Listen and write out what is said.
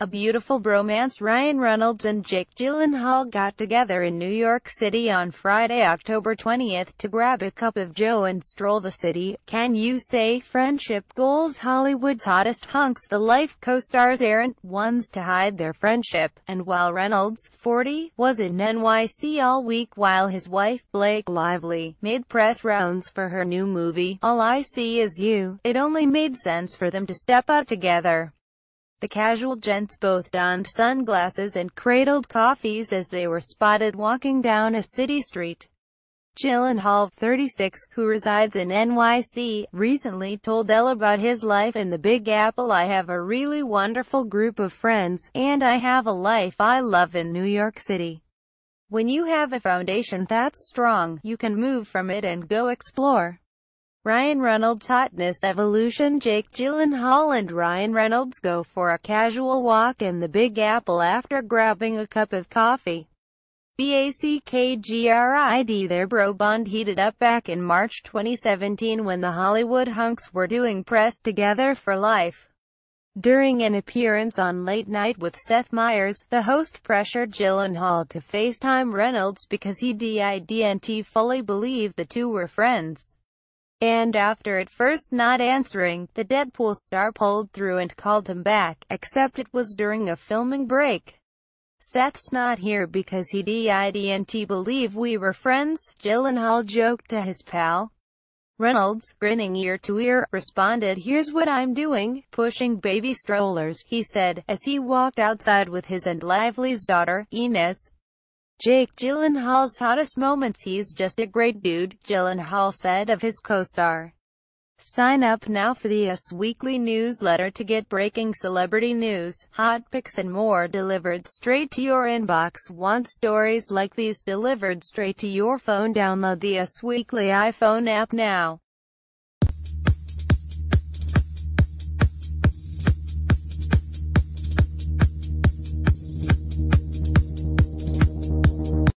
A beautiful bromance Ryan Reynolds and Jake Gyllenhaal got together in New York City on Friday, October 20th to grab a cup of joe and stroll the city. Can you say friendship goals Hollywood's hottest hunks The Life co-stars aren't ones to hide their friendship, and while Reynolds, 40, was in NYC all week while his wife Blake Lively made press rounds for her new movie, All I See Is You, it only made sense for them to step out together. The casual gents both donned sunglasses and cradled coffees as they were spotted walking down a city street. Hall, 36, who resides in NYC, recently told Elle about his life in the Big Apple. I have a really wonderful group of friends, and I have a life I love in New York City. When you have a foundation that's strong, you can move from it and go explore. Ryan Reynolds Hotness Evolution Jake Gyllenhaal and Ryan Reynolds go for a casual walk in the Big Apple after grabbing a cup of coffee. BACKGRID Their bro bond heated up back in March 2017 when the Hollywood hunks were doing press together for life. During an appearance on Late Night with Seth Meyers, the host pressured Gyllenhaal to FaceTime Reynolds because he didn't fully believe the two were friends. And after at first not answering, the Deadpool star pulled through and called him back, except it was during a filming break. Seth's not here because he didn't believe we were friends, Gyllenhaal joked to his pal. Reynolds, grinning ear to ear, responded here's what I'm doing, pushing baby strollers, he said, as he walked outside with his and Lively's daughter, Ines, Jake Gyllenhaal's hottest moments He's just a great dude, Gyllenhaal said of his co-star. Sign up now for the Us Weekly newsletter to get breaking celebrity news, hot picks and more delivered straight to your inbox. Want stories like these delivered straight to your phone? Download the Us Weekly iPhone app now.